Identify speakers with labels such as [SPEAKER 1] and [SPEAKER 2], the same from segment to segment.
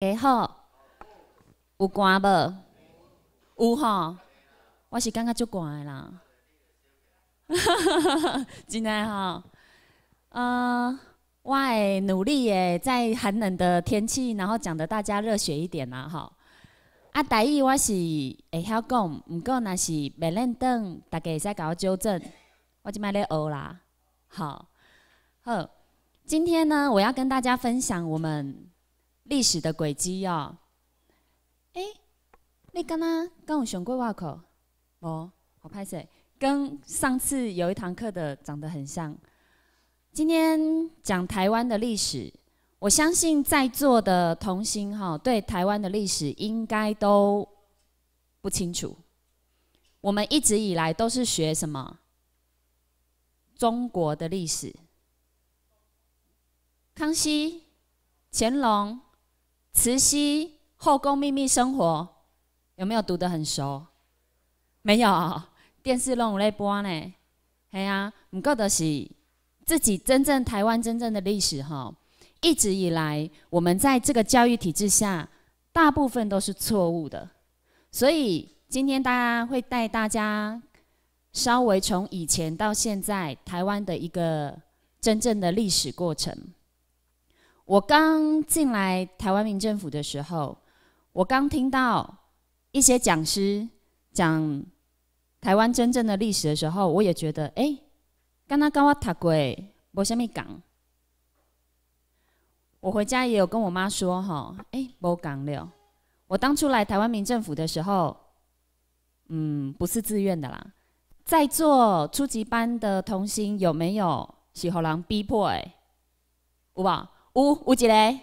[SPEAKER 1] 哎好，有寒无？有吼，我是感觉足寒的啦。真的吼，呃，我会努力诶，在寒冷的天气，然后讲的大家热血一点啦，吼。啊，台语我是会晓讲，毋过若是袂认得，大家会使甲我纠正，我即摆咧学啦。好，今天呢，我要跟大家分享我们。历史的轨迹哦，哎，你刚刚跟我雄哥话口，哦，我拍谁？跟上次有一堂课的长得很像。今天讲台湾的历史，我相信在座的同行哈，对台湾的历史应该都不清楚。我们一直以来都是学什么？中国的历史，康熙、乾隆。慈禧后宫秘密生活有没有读得很熟？没有，电视弄那有播呢。嘿啊，唔够得是自己真正台湾真正的历史哈。一直以来，我们在这个教育体制下，大部分都是错误的。所以今天大家会带大家稍微从以前到现在台湾的一个真正的历史过程。我刚进来台湾民政府的时候，我刚听到一些讲师讲台湾真正的历史的时候，我也觉得哎，刚刚跟我塔轨，我什么讲。我回家也有跟我妈说哈，哎，我讲了。我当初来台湾民政府的时候，嗯，不是自愿的啦。在座初级班的童星有没有喜猴郎逼迫哎？有宝。有有一个，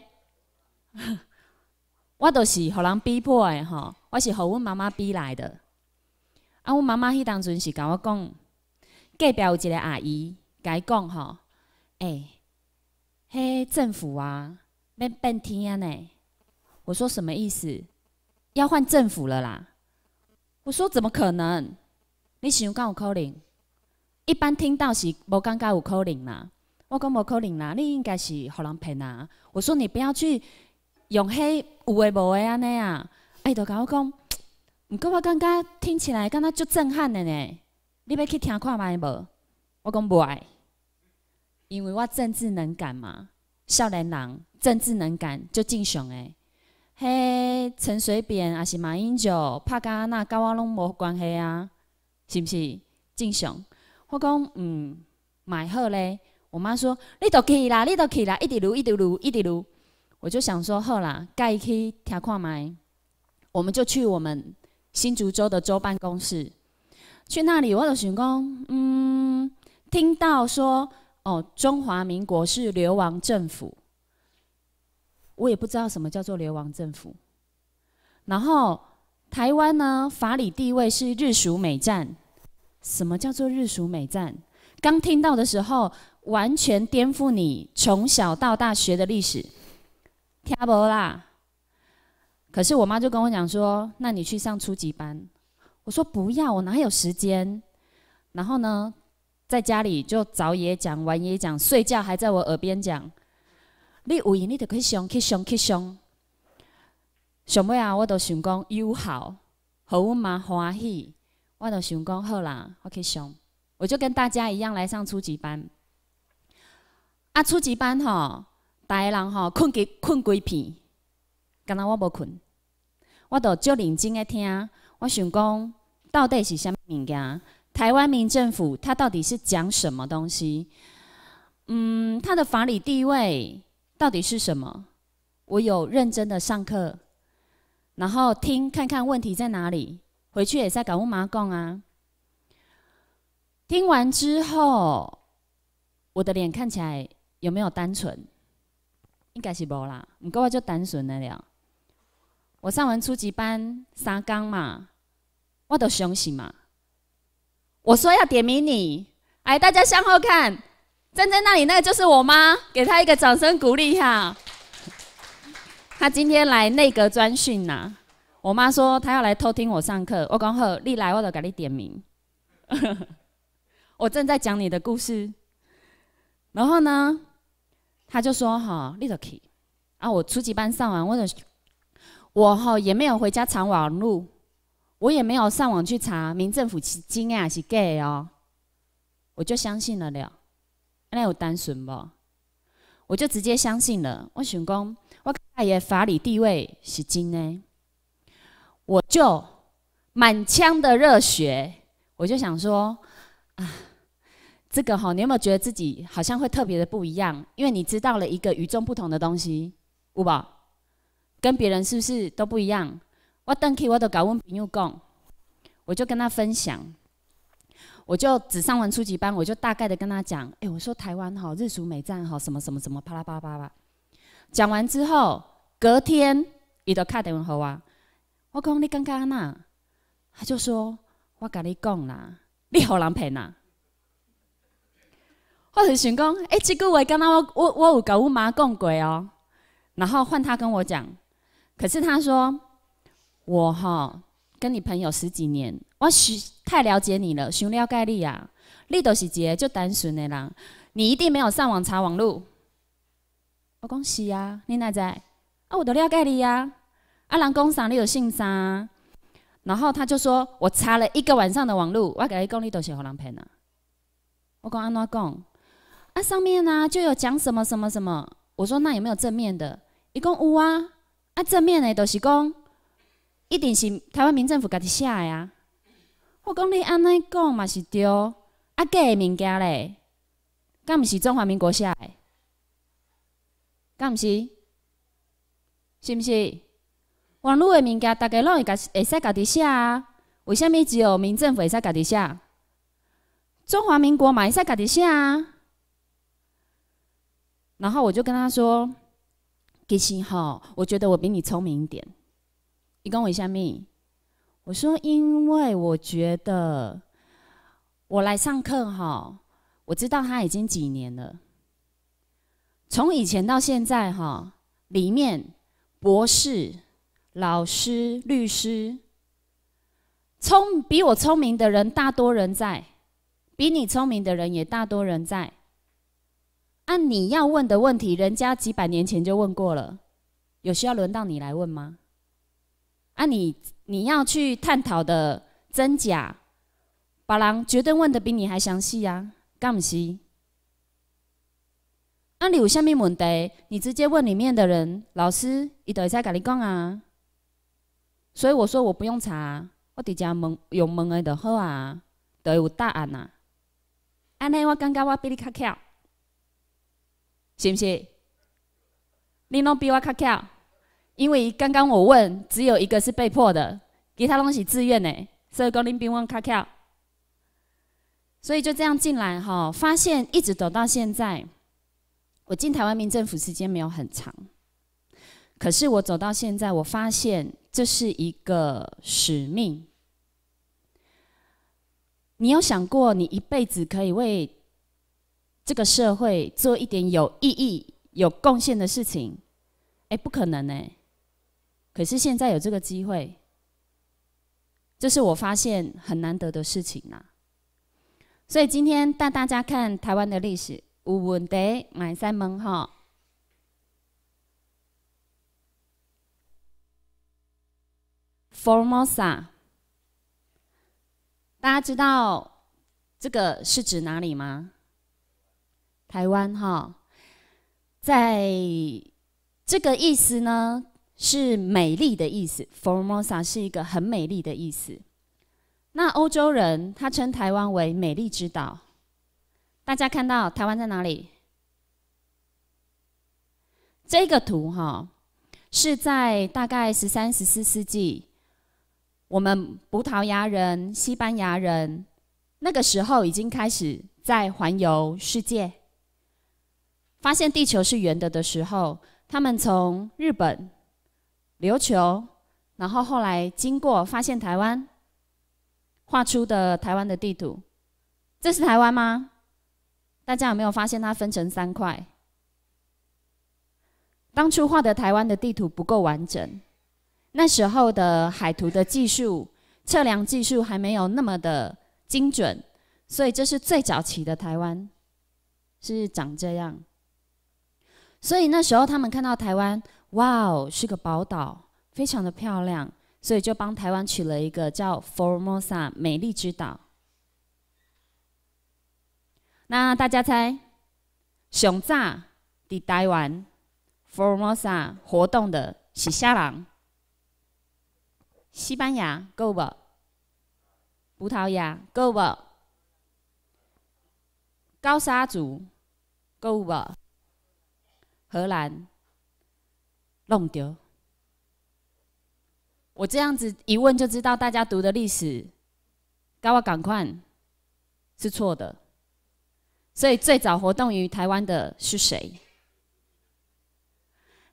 [SPEAKER 1] 我都是予人逼迫的吼，我是予阮妈妈逼来的。啊，阮妈妈迄当阵是跟我讲，隔壁有一个阿姨，佮伊讲吼，诶，迄政府啊，要变天啊呢。我说什么意思？要换政府了啦。我说怎么可能？你想讲有可能？一般听到是无感觉有可能啦。我讲无可能啦，你应该是互人骗啊！我说你不要去用迄有诶无诶安尼啊！伊就甲我讲，毋过我感觉听起来敢若足震撼诶呢。你要去听看卖无？我讲无爱，因为我政治能干嘛，少年人政治能干就正常诶。嘿，陈水扁也是马英九，拍家那甲我拢无关系啊，是毋是正常？我讲嗯，蛮好咧。我妈说：“你都去啦，你都去啦，一直撸，一直撸，一直撸。”我就想说：“好啦，该去听看麦。”我们就去我们新竹州的州办公室，去那里我有寻工，嗯，听到说哦，中华民国是流亡政府，我也不知道什么叫做流亡政府。然后台湾呢，法理地位是日属美战，什么叫做日属美战？刚听到的时候。完全颠覆你从小到大学的历史，听不啦？可是我妈就跟我讲说：“那你去上初级班。”我说：“不要，我哪有时间？”然后呢，在家里就早也讲，晚也讲，睡觉还在我耳边讲：“你有闲，你可去上，去上，去上。上未啊？我都想讲，友好，和我妈欢喜。我都想讲，好啦，我去上。我就跟大家一样来上初级班。”啊，初级班吼，台人吼，困几困几片，敢那我无困，我倒足认真诶听，我想讲到底是啥物物件？台湾民政府它到底是讲什么东西？嗯，它的法理地位到底是什么？我有认真的上课，然后听看看问题在哪里，回去也在跟我妈讲啊。听完之后，我的脸看起来。有没有单纯？应该是无啦，唔过我就单纯了了。我上完初级班三更嘛，我都休息嘛。我说要点名你，哎，大家向后看，站在那里那个就是我妈，给她一个掌声鼓励哈。她今天来内阁专训呐，我妈说她要来偷听我上课，我讲好你来我就给你点名，我正在讲你的故事，然后呢？他就说：“哈你就 t t 啊，我初级班上完，我的，我哈也没有回家查网路，我也没有上网去查，民政府是真啊是假哦，我就相信了了，那有单纯不？我就直接相信了。我想讲，我大爷法理地位是真呢，我就满腔的热血，我就想说啊。”这个哈，你有没有觉得自己好像会特别的不一样？因为你知道了一个与众不同的东西，有宝跟别人是不是都不一样？我登去我都搞问友讲，我就跟他分享，我就只上完初级班，我就大概的跟他讲，哎，我说台湾哈，日属美战哈，什么什么什么，啪啦啪啦啪啦，讲完之后，隔天伊都卡电话给我，我讲你刚刚那，他就说我跟你讲啦，你好狼皮啊。我者想讲，哎，这个我刚刚我我我有跟我妈讲过哦，然后换他跟我讲，可是他说我哈跟你朋友十几年，我许太了解你了，想了解你啊，你都是一个就单纯的人，你一定没有上网查网络。我讲是啊，你哪知？啊，我都了解你啊，啊，人讲啥你有信啥。然后他就说我查了一个晚上的网络，我给你讲你都是好人骗啊。我讲安怎讲？啊，上面呢就有讲什么什么什么。我说那有没有正面的？一共有啊。啊，正面的都是讲，一定是台湾民政府家己写的啊。我讲你安尼讲嘛是对。啊，假的物件嘞，敢毋是中华民国写？的？敢毋是？是毋是？网路的物件大家拢会家会使家己写啊？为什物只有民政府会使家己写？中华民国嘛会使家己写啊？然后我就跟他说 k i s 哈，我觉得我比你聪明一点，你跟我一下命。我说：“因为我觉得我来上课哈，我知道他已经几年了，从以前到现在哈，里面博士、老师、律师，聪比我聪明的人大多人在，比你聪明的人也大多人在。”按你要问的问题，人家几百年前就问过了，有需要轮到你来问吗？按你你要去探讨的真假，别人绝对问的比你还详细呀，干么是？按你有下面问题，你直接问里面的人，老师伊都会先甲你讲啊。所以我说我不用查，我直接问用问的就好啊，都会有答案啊。安尼我感觉我比你较巧。是不是？你弄比我卡巧，因为刚刚我问，只有一个是被迫的，其他东西自愿的，所以讲你比我卡巧。所以就这样进来哈，发现一直走到现在，我进台湾民政府时间没有很长，可是我走到现在，我发现这是一个使命。你有想过，你一辈子可以为？这个社会做一点有意义、有贡献的事情，哎，不可能呢。可是现在有这个机会，这是我发现很难得的事情呐。所以今天带大家看台湾的历史。乌文德买三门哈，Formosa，大家知道这个是指哪里吗？台湾哈，在这个意思呢，是美丽的意思。Formosa 是一个很美丽的意思。那欧洲人他称台湾为美丽之岛。大家看到台湾在哪里？这个图哈是在大概十三、十四世纪，我们葡萄牙人、西班牙人那个时候已经开始在环游世界。发现地球是圆的的时候，他们从日本、琉球，然后后来经过发现台湾，画出的台湾的地图。这是台湾吗？大家有没有发现它分成三块？当初画的台湾的地图不够完整，那时候的海图的技术、测量技术还没有那么的精准，所以这是最早期的台湾，是长这样。所以那时候他们看到台湾，哇哦，是个宝岛，非常的漂亮，所以就帮台湾取了一个叫 Formosa 美丽之岛。那大家猜，熊诈的台湾，Formosa 活动的是郎，西班牙 g o 葡萄牙 g o 高沙族 g o 荷兰弄丢，我这样子一问就知道大家读的历史，高瓦港快是错的，所以最早活动于台湾的是谁？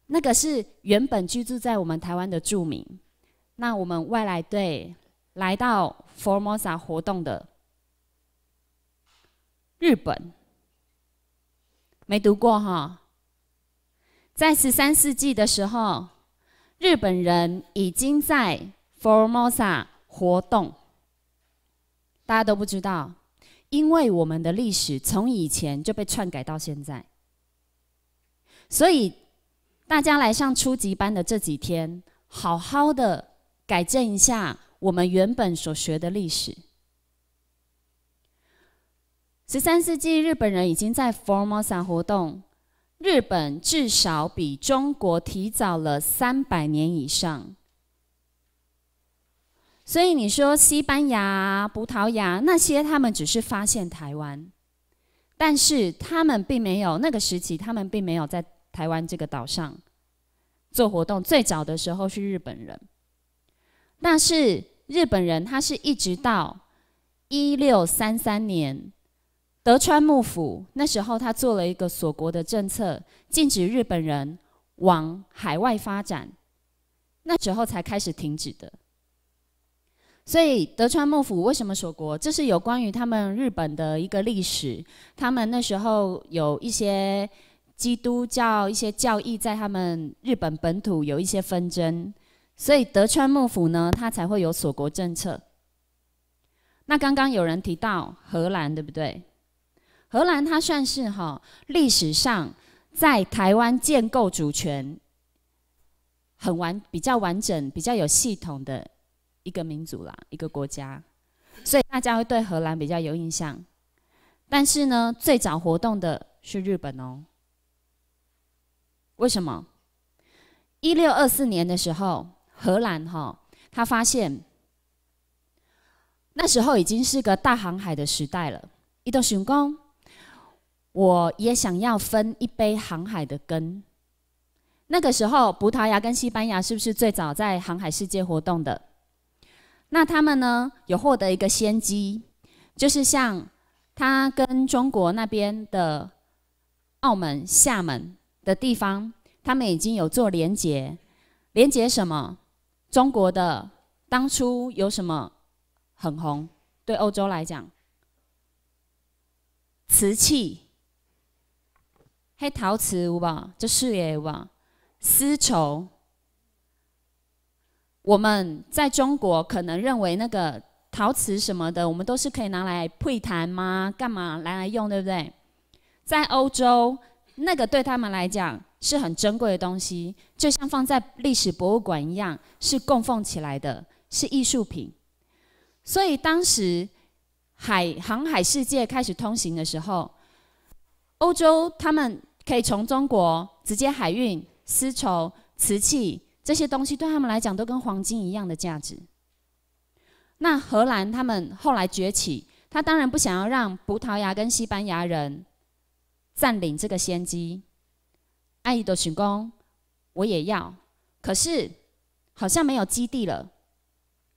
[SPEAKER 1] 那个是原本居住在我们台湾的住民，那我们外来队来到 Formosa 活动的日本，没读过哈。在十三世纪的时候，日本人已经在 Formosa 活动。大家都不知道，因为我们的历史从以前就被篡改到现在。所以，大家来上初级班的这几天，好好的改正一下我们原本所学的历史。十三世纪，日本人已经在 Formosa 活动。日本至少比中国提早了三百年以上，所以你说西班牙、葡萄牙那些，他们只是发现台湾，但是他们并没有那个时期，他们并没有在台湾这个岛上做活动。最早的时候是日本人，但是日本人他是一直到一六三三年。德川幕府那时候，他做了一个锁国的政策，禁止日本人往海外发展，那时候才开始停止的。所以德川幕府为什么锁国？这是有关于他们日本的一个历史。他们那时候有一些基督教、一些教义，在他们日本本土有一些纷争，所以德川幕府呢，他才会有锁国政策。那刚刚有人提到荷兰，对不对？荷兰它算是哈历史上在台湾建构主权很完比较完整、比较有系统的一个民族啦，一个国家，所以大家会对荷兰比较有印象。但是呢，最早活动的是日本哦。为什么？一六二四年的时候，荷兰哈它发现那时候已经是个大航海的时代了，伊豆神宫。我也想要分一杯航海的羹。那个时候，葡萄牙跟西班牙是不是最早在航海世界活动的？那他们呢，有获得一个先机，就是像他跟中国那边的澳门、厦门的地方，他们已经有做连接，连接什么？中国的当初有什么很红？对欧洲来讲，瓷器。黑陶瓷吧，这是业吧，丝绸。我们在中国可能认为那个陶瓷什么的，我们都是可以拿来配坛吗？干嘛拿来用，对不对？在欧洲，那个对他们来讲是很珍贵的东西，就像放在历史博物馆一样，是供奉起来的，是艺术品。所以当时海航海世界开始通行的时候，欧洲他们。可以从中国直接海运丝绸、瓷器这些东西，对他们来讲都跟黄金一样的价值。那荷兰他们后来崛起，他当然不想要让葡萄牙跟西班牙人占领这个先机。爱伊多巡宫我也要，可是好像没有基地了。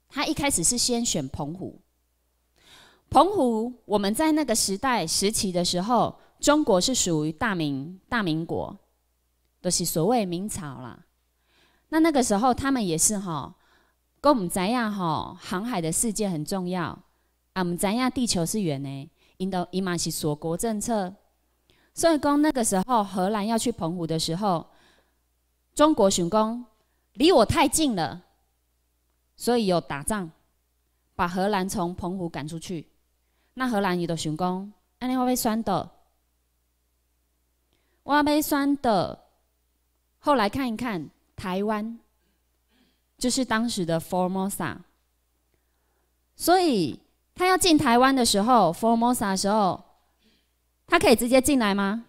[SPEAKER 1] 他一开始是先选澎湖，澎湖我们在那个时代时期的时候。中国是属于大明，大明国，都是所谓明朝啦。那那个时候，他们也是哈，跟我们怎样哈航海的世界很重要啊。我们怎样地球是圆的，因都伊嘛是锁国政策。所以讲那个时候，荷兰要去澎湖的时候，中国巡公离我太近了，所以有打仗，把荷兰从澎湖赶出去。那荷兰伊都船工。安尼我被挖杯酸的，后来看一看台湾，就是当时的 Formosa。所以他要进台湾的时候，Formosa 的时候，他可以直接进来吗？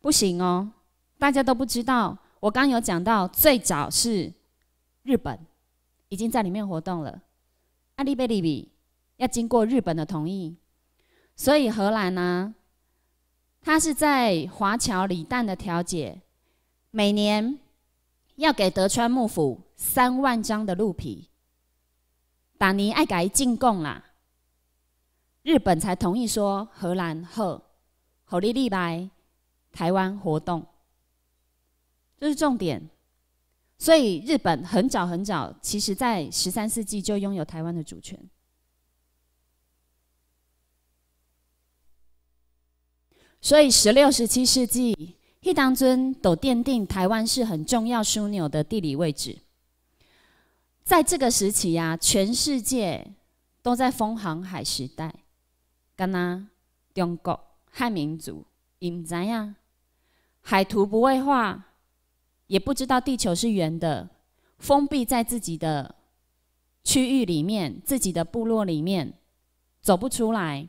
[SPEAKER 1] 不行哦，大家都不知道。我刚有讲到，最早是日本已经在里面活动了，阿利贝利比要经过日本的同意，所以荷兰呢？他是在华侨李旦的调解，每年要给德川幕府三万张的鹿皮，打尼爱改进贡啦，日本才同意说荷兰好，好利利来台湾活动，这是重点，所以日本很早很早，其实在十三世纪就拥有台湾的主权。所以，十六、十七世纪，一当尊都奠定台湾是很重要枢纽的地理位置。在这个时期呀，全世界都在封航海时代，呐，中国汉民族，伊唔知海图不会画，也不知道地球是圆的，封闭在自己的区域里面，自己的部落里面，走不出来。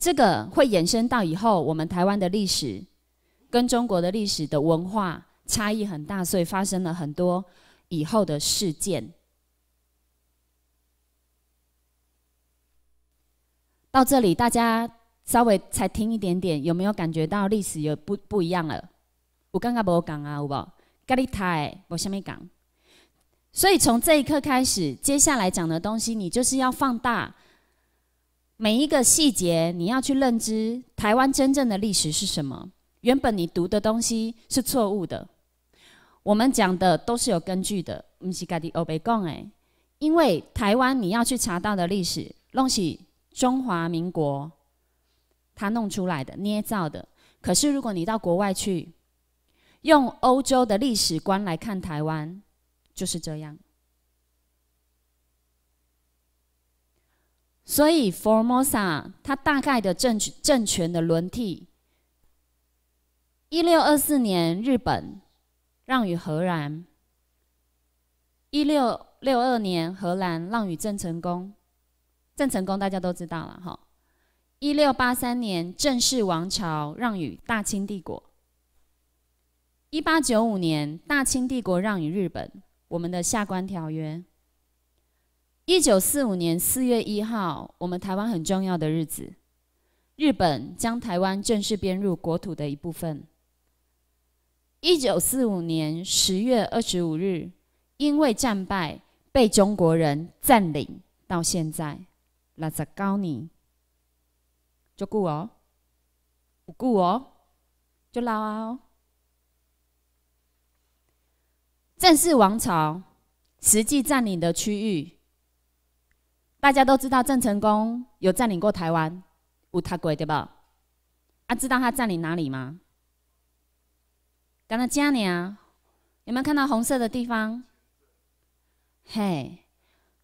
[SPEAKER 1] 这个会延伸到以后，我们台湾的历史跟中国的历史的文化差异很大，所以发生了很多以后的事件。到这里，大家稍微才听一点点，有没有感觉到历史有不不一样了？我刚刚没有讲啊，有无？咖喱台，我下面讲。所以从这一刻开始，接下来讲的东西，你就是要放大。每一个细节，你要去认知台湾真正的历史是什么。原本你读的东西是错误的，我们讲的都是有根据的。唔是欧北讲诶，因为台湾你要去查到的历史，拢是中华民国他弄出来的、捏造的。可是如果你到国外去，用欧洲的历史观来看台湾，就是这样。所以，Formosa 它大概的政政权的轮替：一六二四年日本让与荷兰；一六六二年荷兰让与郑成功；郑成功大家都知道了，哈。一六八三年郑氏王朝让与大清帝国；一八九五年大清帝国让与日本，我们的《下关条约》。一九四五年四月一号，我们台湾很重要的日子，日本将台湾正式编入国土的一部分。一九四五年十月二十五日，因为战败被中国人占领，到现在六十九年，就顾哦，不顾哦，就捞啊哦。正式王朝实际占领的区域。大家都知道郑成功有占领过台湾，有他过，对吧？啊，知道他占领哪里吗？在那加你啊，有没有看到红色的地方？嘿，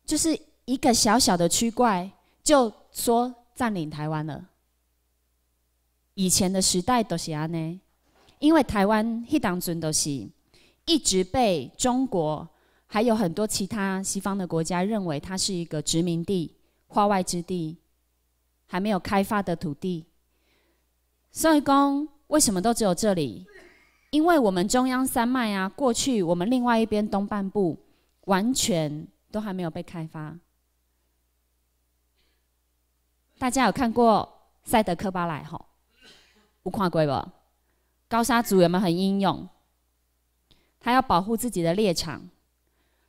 [SPEAKER 1] 就是一个小小的区怪就说占领台湾了。以前的时代都是安呢，因为台湾迄当阵都是一直被中国。还有很多其他西方的国家认为它是一个殖民地、化外之地、还没有开发的土地。所以，公为什么都只有这里？因为我们中央山脉啊，过去我们另外一边东半部完全都还没有被开发。大家有看过《赛德克巴莱》吼？有看过吧？高沙族有没有很英勇？他要保护自己的猎场。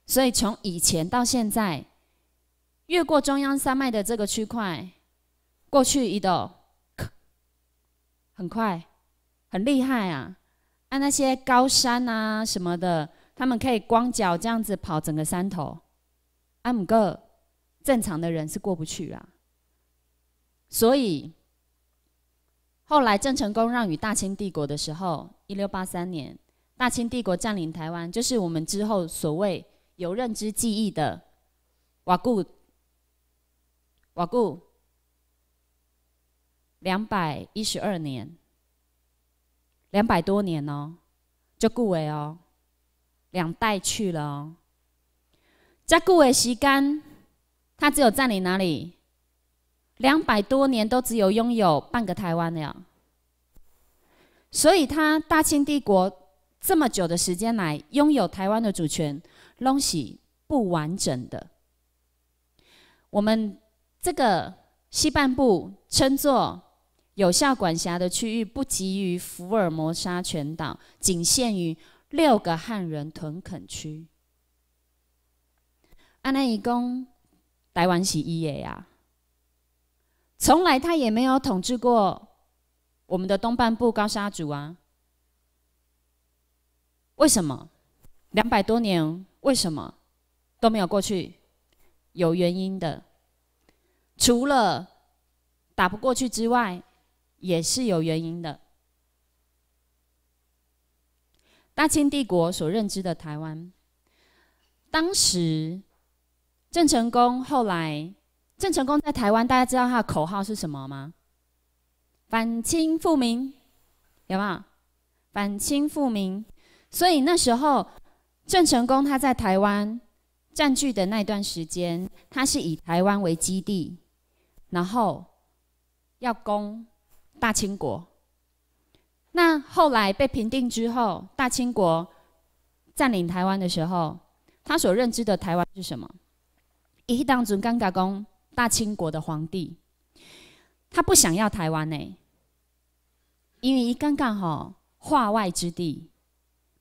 [SPEAKER 1] 所以从以前到现在，越过中央山脉的这个区块，过去一道很快、很厉害啊！按那些高山啊什么的，他们可以光脚这样子跑整个山头，按姆个正常的人是过不去啦。所以后来郑成功让与大清帝国的时候，一六八三年，大清帝国占领台湾，就是我们之后所谓。有认知记忆的瓦固，瓦固两百一十二年，两百多年哦，就顾伟哦，两代去了哦。在顾伟期间，他只有占领哪里？两百多年都只有拥有半个台湾了。所以，他大清帝国这么久的时间来拥有台湾的主权。东西不完整的，我们这个西半部称作有效管辖的区域，不基于福尔摩沙全岛，仅限于六个汉人屯垦区。安南伊公台湾是以耶呀，从来他也没有统治过我们的东半部高沙族啊。为什么？两百多年。为什么都没有过去？有原因的，除了打不过去之外，也是有原因的。大清帝国所认知的台湾，当时郑成功后来，郑成功在台湾，大家知道他的口号是什么吗？反清复明，有没有？反清复明，所以那时候。郑成功他在台湾占据的那段时间，他是以台湾为基地，然后要攻大清国。那后来被平定之后，大清国占领台湾的时候，他所认知的台湾是什么？一当尊刚尬公，大清国的皇帝，他不想要台湾呢，因为一刚刚吼，化外之地，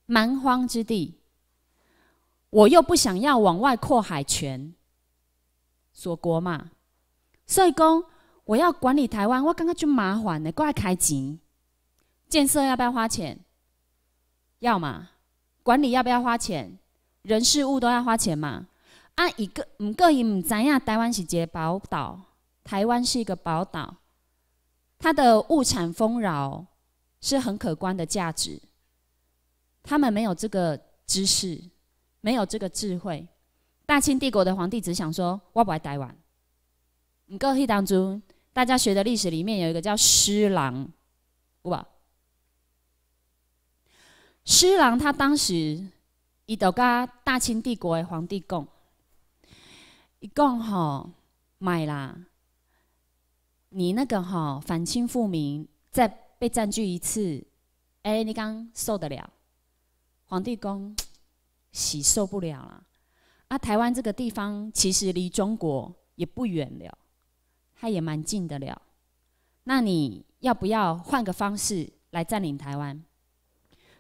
[SPEAKER 1] 蛮荒之地。我又不想要往外扩海权，锁国嘛，所以讲我要管理台湾。我刚刚就麻烦你，过开集建设要不要花钱？要嘛管理要不要花钱？人事物都要花钱嘛。啊，一个个人唔知呀，台湾是个宝岛，台湾是一个宝岛，它的物产丰饶是很可观的价值，他们没有这个知识。没有这个智慧，大清帝国的皇帝只想说：“我不爱台湾。”你过去当中，大家学的历史里面有一个叫施琅，对吧？施琅他当时，伊就甲大清帝国的皇帝讲，伊讲吼：“买啦，你那个吼反清复明，再被占据一次，哎，你刚受得了？”皇帝讲。洗受不了了，啊！台湾这个地方其实离中国也不远了，它也蛮近的了。那你要不要换个方式来占领台湾？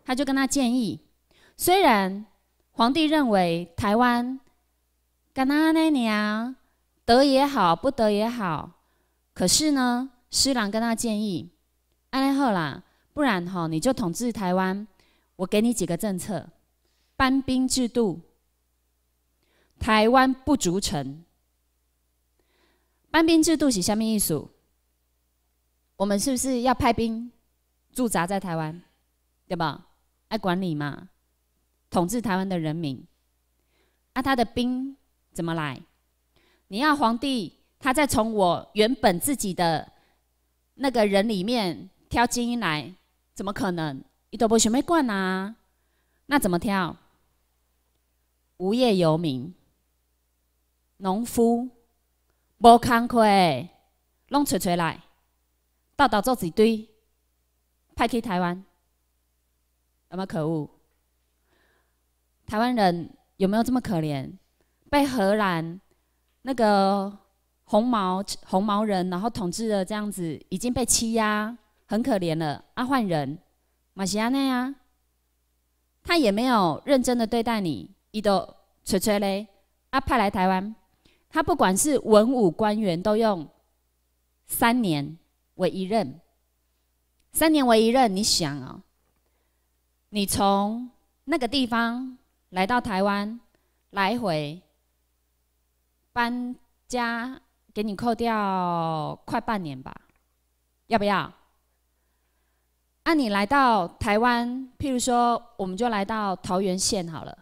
[SPEAKER 1] 他就跟他建议，虽然皇帝认为台湾，干那那得也好，不得也好，可是呢，施琅跟他建议，安尼好啦，不然哈你就统治台湾，我给你几个政策。班兵制度，台湾不足城。班兵制度是下面意思：我们是不是要派兵驻扎在台湾，对吧？爱管理嘛，统治台湾的人民。那他的兵怎么来？你要皇帝，他再从我原本自己的那个人里面挑精英来，怎么可能？一多不学没惯啊，那怎么挑？无业游民、农夫、无工可做，拢吹吹来，倒倒做一堆，派去台湾，有没有可恶？台湾人有没有这么可怜？被荷兰那个红毛红毛人，然后统治的这样子，已经被欺压，很可怜了。阿焕人、马西亚内啊，他也没有认真的对待你。你都吹吹咧，啊派来台湾，他不管是文武官员都用三年为一任，三年为一任，你想哦，你从那个地方来到台湾，来回搬家给你扣掉快半年吧，要不要？啊、你来到台湾，譬如说，我们就来到桃园县好了。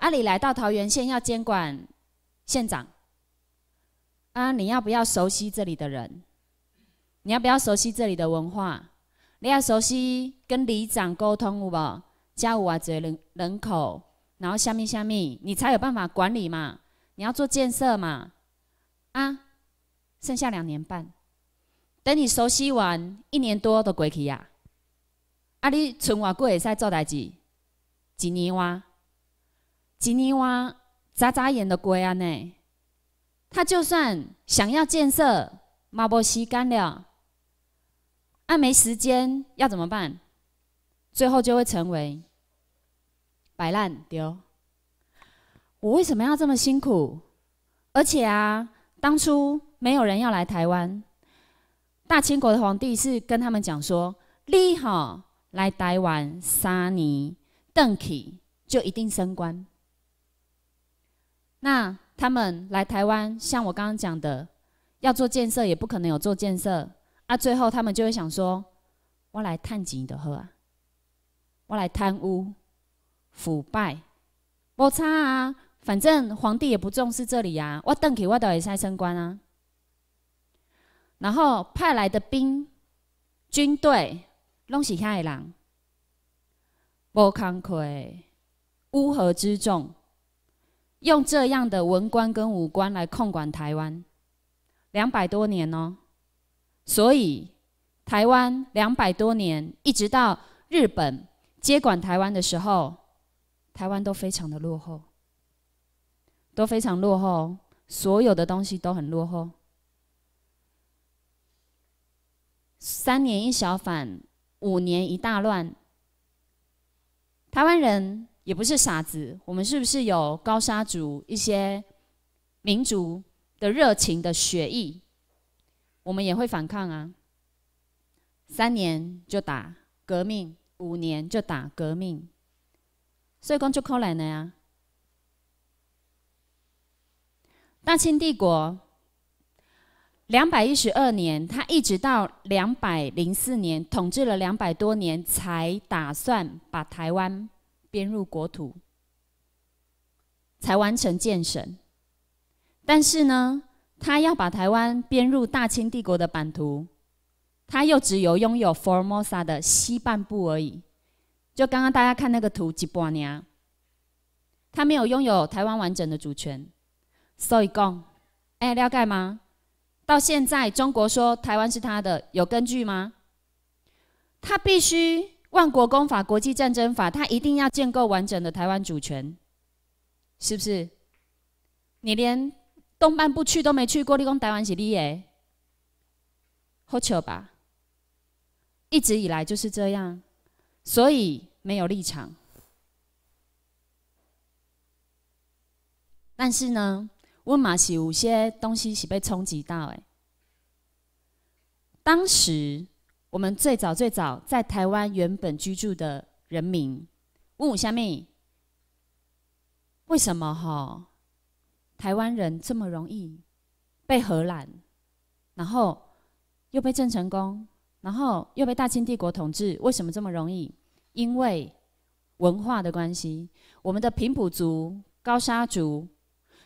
[SPEAKER 1] 阿里来到桃园县要监管县长，啊，你要不要熟悉这里的人？你要不要熟悉这里的文化？你要熟悉跟里长沟通，无？加五万左人人口，然后下面下面，你才有办法管理嘛？你要做建设嘛？啊，剩下两年半，等你熟悉完一年多都过去呀。啊，你存活过会使做代志，几年哇？吉尼娃眨眨眼的过安内，他就算想要建设马博西干了，那没时间要怎么办？最后就会成为摆烂丢。我为什么要这么辛苦？而且啊，当初没有人要来台湾，大清国的皇帝是跟他们讲说：你好来台湾杀你邓启就一定升官。那他们来台湾，像我刚刚讲的，要做建设也不可能有做建设。啊，最后他们就会想说，我来探钱的喝，我来贪污、腐败，无差啊，反正皇帝也不重视这里啊，我登去我都会先升官啊。然后派来的兵、军队拢是遐个人，无慷慨，乌合之众。用这样的文官跟武官来控管台湾，两百多年哦，所以台湾两百多年，一直到日本接管台湾的时候，台湾都非常的落后，都非常落后，所有的东西都很落后。三年一小反，五年一大乱，台湾人。也不是傻子，我们是不是有高沙族一些民族的热情的血意？我们也会反抗啊！三年就打革命，五年就打革命，所以光就抠来了呀。大清帝国两百一十二年，他一直到两百零四年，统治了两百多年，才打算把台湾。编入国土，才完成建省。但是呢，他要把台湾编入大清帝国的版图，他又只有拥有 Formosa 的西半部而已。就刚刚大家看那个图几半呢？他没有拥有台湾完整的主权。所以讲，哎、你了解吗？到现在中国说台湾是他的，有根据吗？他必须。万国公法、国际战争法，它一定要建构完整的台湾主权，是不是？你连东半部去都没去过，你讲台湾是你的，好笑吧？一直以来就是这样，所以没有立场。但是呢，温马是有些东西是被冲击到诶。当时。我们最早最早在台湾原本居住的人民，问我下咪，为什么哈？台湾人这么容易被荷兰，然后又被郑成功，然后又被大清帝国统治，为什么这么容易？因为文化的关系，我们的平埔族、高沙族，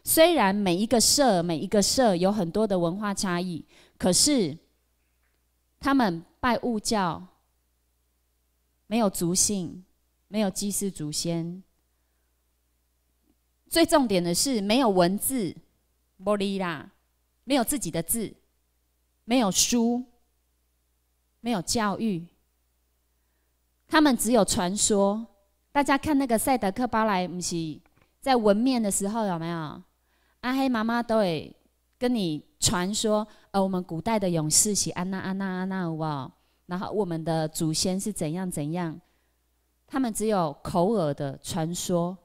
[SPEAKER 1] 虽然每一个社、每一个社有很多的文化差异，可是他们。拜物教，没有族姓，没有祭祀祖先。最重点的是没有文字，玻璃啦，没有自己的字，没有书，没有教育。他们只有传说。大家看那个赛德克巴莱，不是在纹面的时候有没有？阿黑妈妈都会跟你。传说，呃，我们古代的勇士喜安娜安娜安娜哇，然后我们的祖先是怎样怎样，他们只有口耳的传说，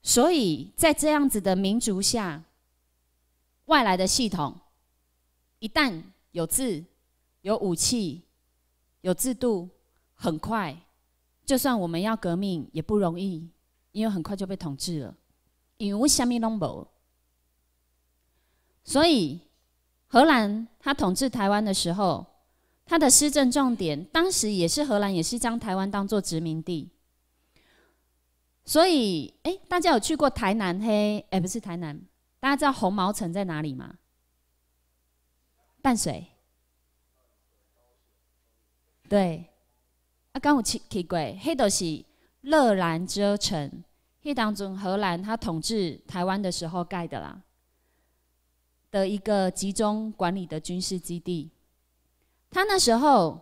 [SPEAKER 1] 所以在这样子的民族下，外来的系统一旦有字、有武器、有制度，很快，就算我们要革命也不容易，因为很快就被统治了，因为我什么拢无，所以。荷兰他统治台湾的时候，他的施政重点，当时也是荷兰，也是将台湾当做殖民地。所以，哎，大家有去过台南黑？哎，不是台南，大家知道红毛城在哪里吗？淡水。对。啊，刚有提提过，黑都是荷兰遮城，黑当中荷兰他统治台湾的时候盖的啦。的一个集中管理的军事基地，他那时候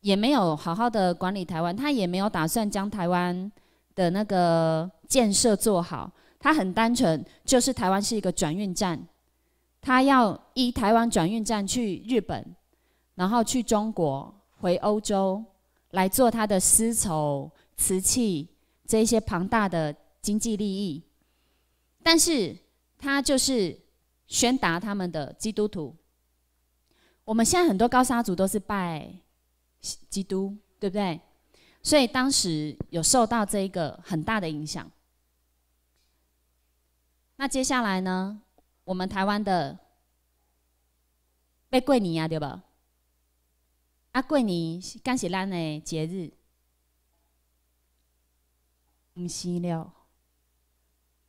[SPEAKER 1] 也没有好好的管理台湾，他也没有打算将台湾的那个建设做好。他很单纯，就是台湾是一个转运站，他要依台湾转运站去日本，然后去中国，回欧洲来做他的丝绸、瓷器这一些庞大的经济利益。但是，他就是。宣达他们的基督徒，我们现在很多高沙族都是拜基督，对不对？所以当时有受到这一个很大的影响。那接下来呢？我们台湾的，被桂尼呀，对吧？啊，贵尼刚写烂的节日，不是了，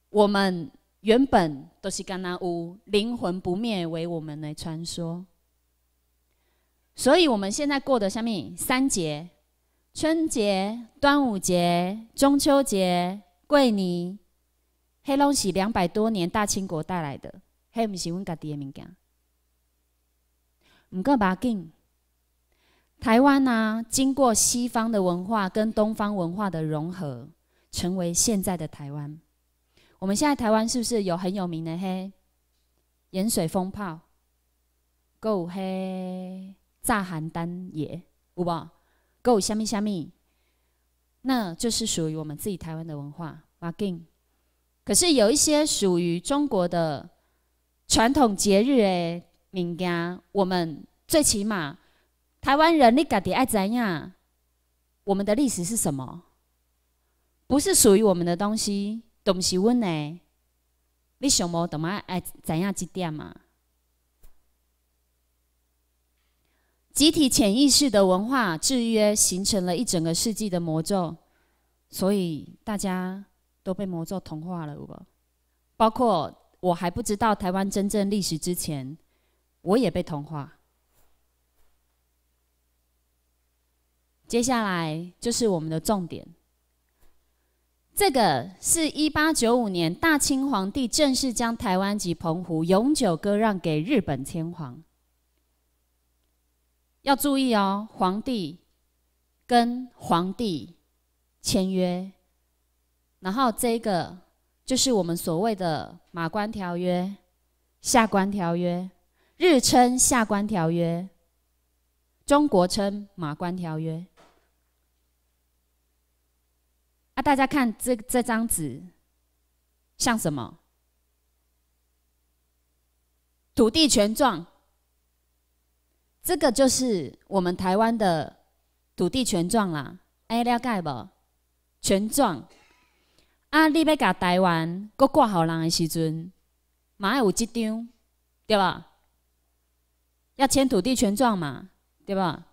[SPEAKER 1] 我们。原本都是干那屋灵魂不灭为我们的传说，所以我们现在过的下面三节：春节、端午节、中秋节、桂泥、黑龙喜两百多年大清国带来的，黑唔是阮家己的物件。唔够把劲，台湾呐，经过西方的文化跟东方文化的融合，成为现在的台湾。我们现在台湾是不是有很有名的嘿？盐水风炮，Go 嘿炸邯郸野，不好？Go 虾米虾米，那就是属于我们自己台湾的文化。可是有一些属于中国的传统节日的物件，我们最起码台湾人你家己爱怎样？我们的历史是什么？不是属于我们的东西。同时，阮诶。你想无，他妈爱知影即点嘛？集体潜意识的文化制约，形成了一整个世纪的魔咒，所以大家都被魔咒同化了，好不包括我还不知道台湾真正历史之前，我也被同化。接下来就是我们的重点。这个是一八九五年，大清皇帝正式将台湾及澎湖永久割让给日本天皇。要注意哦，皇帝跟皇帝签约，然后这个就是我们所谓的《马关条约》、《下关条约》，日称《下关条约》，中国称《马关条约》。啊！大家看这这张纸，像什么？土地权状。这个就是我们台湾的土地权状啦。哎，了解不？权状。啊，你要把台湾国挂好人的时阵，马要有这张，对吧？要签土地权状嘛，对吧？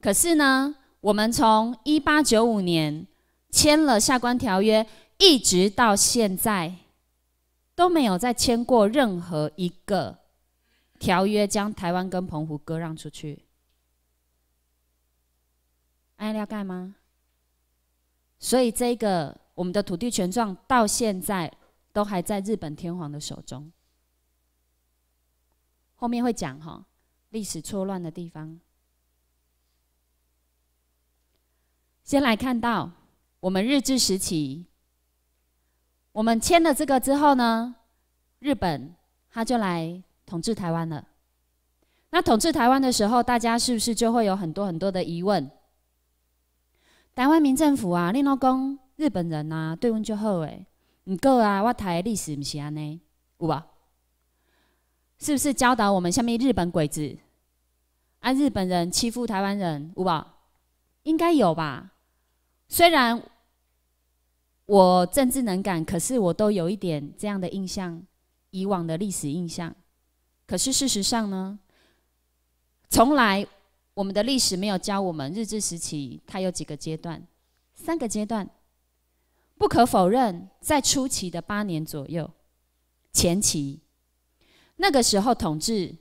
[SPEAKER 1] 可是呢，我们从一八九五年。签了《下关条约》，一直到现在都没有再签过任何一个条约，将台湾跟澎湖割让出去。爱了解吗？所以这个我们的土地权状到现在都还在日本天皇的手中。后面会讲哈，历史错乱的地方。先来看到。我们日治时期，我们签了这个之后呢，日本他就来统治台湾了。那统治台湾的时候，大家是不是就会有很多很多的疑问？台湾民政府啊，你老公日本人啊，对我就好诶。唔够啊，我台历史唔写呢，有吧？是不是教导我们下面日本鬼子啊，日本人欺负台湾人，有吧？应该有吧？虽然。我政治能感，可是我都有一点这样的印象，以往的历史印象。可是事实上呢，从来我们的历史没有教我们日治时期它有几个阶段，三个阶段。不可否认，在初期的八年左右，前期，那个时候统治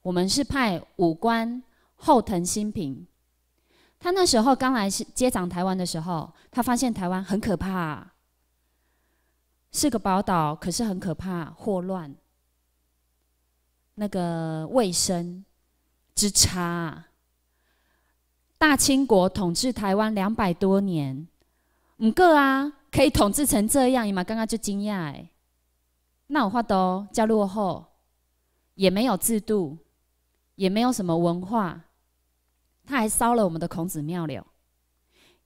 [SPEAKER 1] 我们是派武官后藤新平，他那时候刚来接掌台湾的时候，他发现台湾很可怕。是个宝岛，可是很可怕，祸乱。那个卫生之差，大清国统治台湾两百多年，唔个啊，可以统治成这样，你嘛刚刚就惊讶哎。那我话多叫落后，也没有制度，也没有什么文化，他还烧了我们的孔子庙了。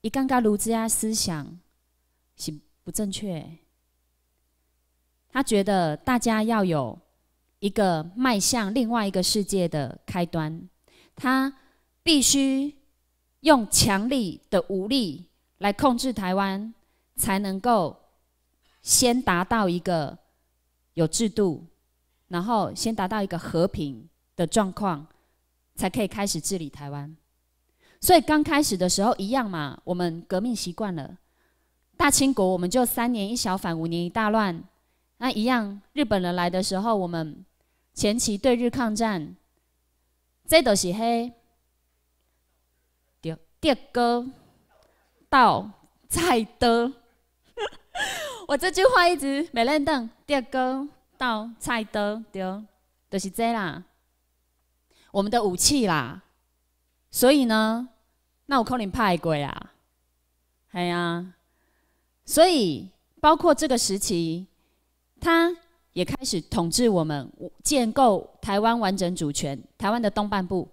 [SPEAKER 1] 伊刚刚儒家思想是不正确。他觉得大家要有一个迈向另外一个世界的开端，他必须用强力的武力来控制台湾，才能够先达到一个有制度，然后先达到一个和平的状况，才可以开始治理台湾。所以刚开始的时候一样嘛，我们革命习惯了，大清国我们就三年一小反，五年一大乱。那一样，日本人来的时候，我们前期对日抗战，这都是嘿，电电歌」到菜刀。我这句话一直没认到「电歌」到菜刀对，都是这啦，我们的武器啦。所以呢，那我可能怕鬼啊，哎呀，所以包括这个时期。他也开始统治我们，建构台湾完整主权。台湾的东半部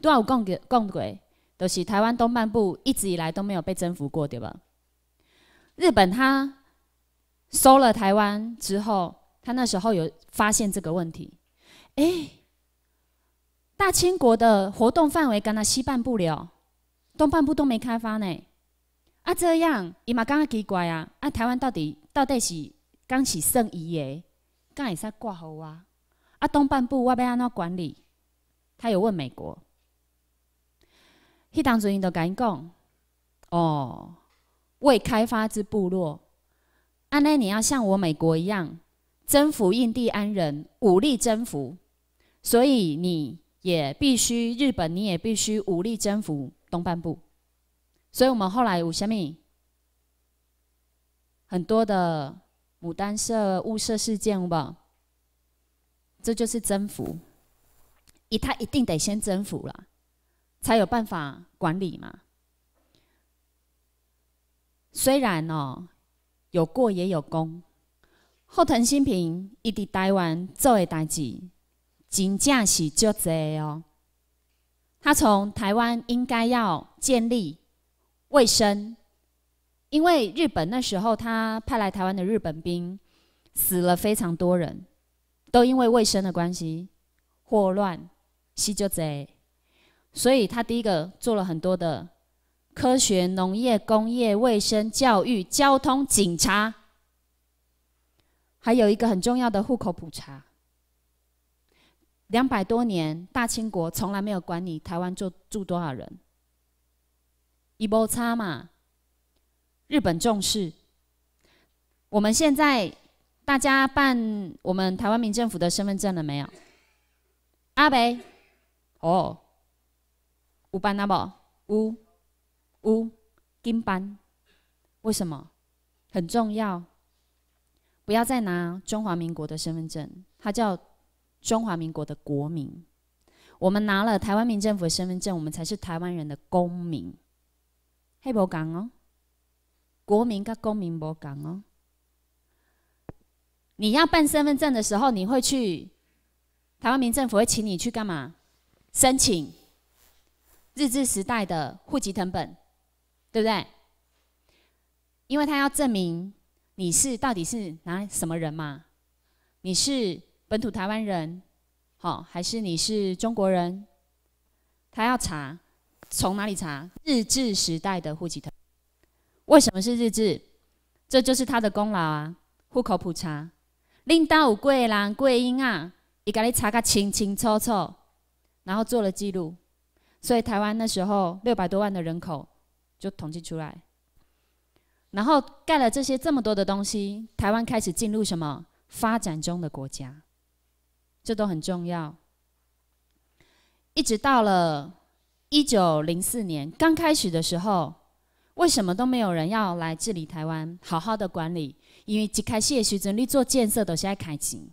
[SPEAKER 1] 多少共轨共轨都是台湾东半部一直以来都没有被征服过，对吧？日本他收了台湾之后，他那时候有发现这个问题。哎，大清国的活动范围跟他西半部了，东半部都没开发呢。啊，这样伊嘛刚刚奇怪啊，啊，台湾到底到底是？刚起圣移耶，噶也使挂好啊！啊，东半部我要安怎管理？他有问美国，迄当主伊就跟伊讲：“哦，未开发之部落，安尼你要像我美国一样征服印第安人，武力征服，所以你也必须日本，你也必须武力征服东半部。所以，我们后来有虾米，很多的。”牡丹社雾社事件，好不好？这就是征服，一他一定得先征服了，才有办法管理嘛。虽然哦，有过也有功，藤新平直台湾做的代志真正是足多哦。他从台湾应该要建立卫生。因为日本那时候他派来台湾的日本兵死了非常多人，都因为卫生的关系、霍乱、吸就贼，所以他第一个做了很多的科学、农业、工业、卫生、教育、交通、警察，还有一个很重要的户口普查。两百多年大清国从来没有管你台湾住住多少人，一差嘛。日本重视。我们现在大家办我们台湾民政府的身份证了没有？阿北，哦，有办阿不？有有，金班，为什么？很重要，不要再拿中华民国的身份证，它叫中华民国的国民。我们拿了台湾民政府的身份证，我们才是台湾人的公民。黑柏讲哦。国民跟公民无讲哦。你要办身份证的时候，你会去台湾民政府会请你去干嘛？申请日治时代的户籍成本，对不对？因为他要证明你是到底是哪什么人嘛？你是本土台湾人，好，还是你是中国人？他要查，从哪里查？日治时代的户籍誊本。为什么是日志？这就是他的功劳啊！户口普查令到有贵人贵英啊，伊甲你查个清清楚楚，然后做了记录，所以台湾那时候六百多万的人口就统计出来。然后盖了这些这么多的东西，台湾开始进入什么发展中的国家，这都很重要。一直到了一九零四年刚开始的时候。为什么都没有人要来治理台湾，好好的管理？因为一开始徐振你做建设都是在开金，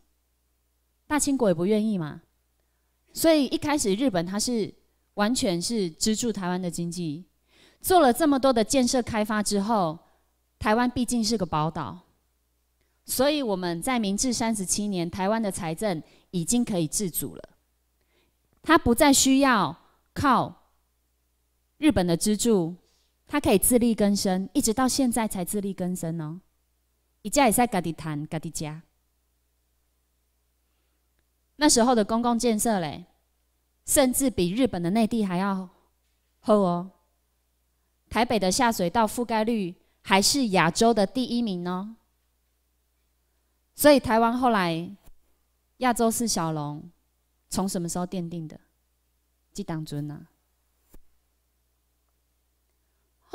[SPEAKER 1] 大清国也不愿意嘛。所以一开始日本它是完全是资助台湾的经济，做了这么多的建设开发之后，台湾毕竟是个宝岛，所以我们在明治三十七年，台湾的财政已经可以自主了，它不再需要靠日本的资助。他可以自力更生，一直到现在才自力更生哦。一家也在家地谈各地家。那时候的公共建设嘞，甚至比日本的内地还要厚哦。台北的下水道覆盖率还是亚洲的第一名哦。所以台湾后来亚洲四小龙，从什么时候奠定的？即当尊呐。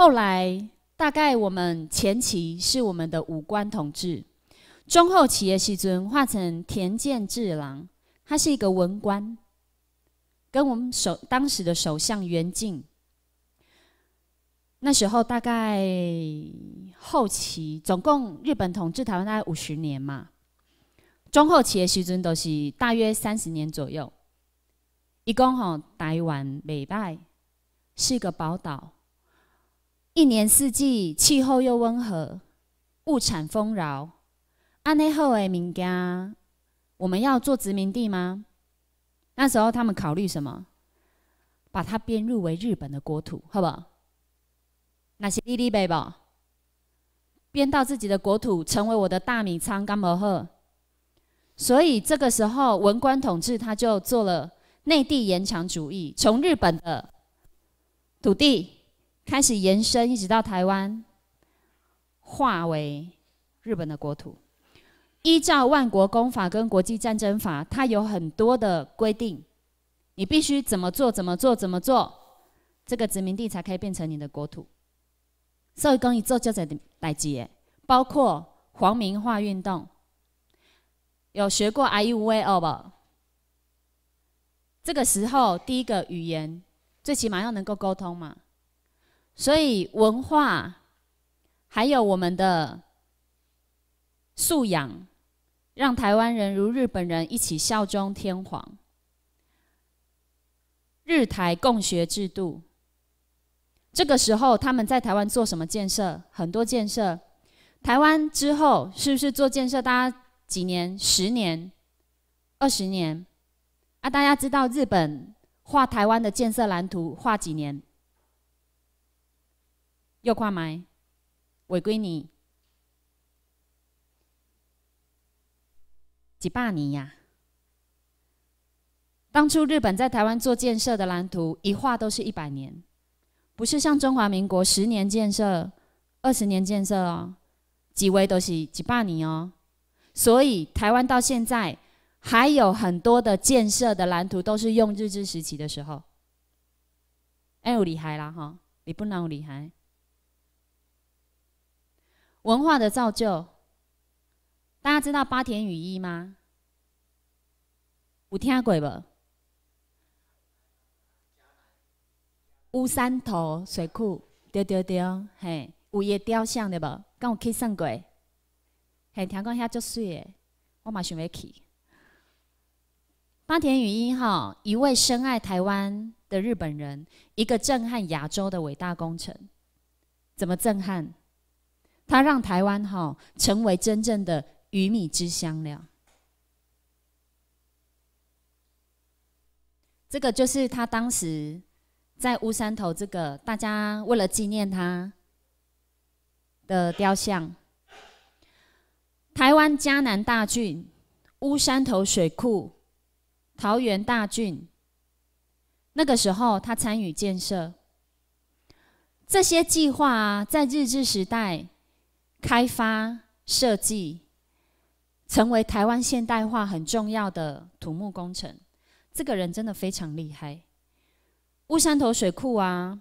[SPEAKER 1] 后来，大概我们前期是我们的武官统治，中后期的时尊化成田健治郎，他是一个文官，跟我们首当时的首相原敬。那时候大概后期，总共日本统治台湾大概五十年嘛，中后期的时尊都是大约三十年左右。一共吼台湾拜是一个宝岛。一年四季，气候又温和，物产丰饶。安内后诶，民家我们要做殖民地吗？那时候他们考虑什么？把它编入为日本的国土，好不那些弟弟辈不编到自己的国土，成为我的大米仓干么呵？所以这个时候，文官统治他就做了内地延长主义，从日本的土地。开始延伸，一直到台湾，化为日本的国土。依照万国公法跟国际战争法，它有很多的规定，你必须怎么做，怎么做，怎么做，这个殖民地才可以变成你的国土。所以公伊做遮在代志诶，包括皇民化运动，有学过 I U V O 无？这个时候，第一个语言，最起码要能够沟通嘛。所以文化，还有我们的素养，让台湾人如日本人一起效忠天皇。日台共学制度。这个时候他们在台湾做什么建设？很多建设。台湾之后是不是做建设？大家几年、十年、二十年？啊，大家知道日本画台湾的建设蓝图画几年？又看卖，活几你几百年呀！当初日本在台湾做建设的蓝图，一画都是一百年，不是像中华民国十年建设、二十年建设哦，几位都是几百年哦。所以台湾到现在还有很多的建设的蓝图，都是用日治时期的时候。哎、厉害啦哈，你不孬厉害。文化的造就，大家知道八田雨衣吗？有听过无？乌山头水库，对对对，嘿，午个雕像对不？敢有去上过，嘿，听讲遐足水，诶，我嘛想要去。八田雨衣哈，一位深爱台湾的日本人，一个震撼亚洲的伟大工程，怎么震撼？他让台湾哈成为真正的鱼米之乡了。这个就是他当时在乌山头这个大家为了纪念他的雕像，台湾嘉南大郡乌山头水库、桃园大郡，那个时候他参与建设这些计划，在日治时代。开发设计成为台湾现代化很重要的土木工程，这个人真的非常厉害。雾山头水库啊，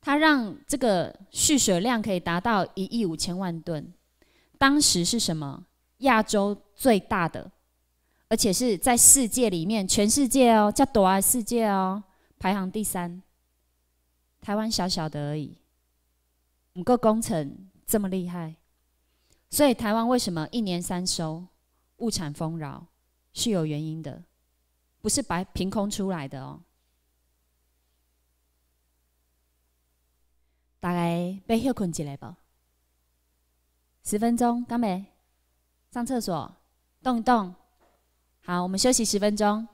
[SPEAKER 1] 它让这个蓄水量可以达到一亿五千万吨，当时是什么？亚洲最大的，而且是在世界里面，全世界哦，叫多尔世界哦，排行第三。台湾小小的而已，五个工程这么厉害。所以台湾为什么一年三收，物产丰饶，是有原因的，不是白凭空出来的哦。大概被休困起来吧，十分钟，干杯，上厕所，动一动，好，我们休息十分钟。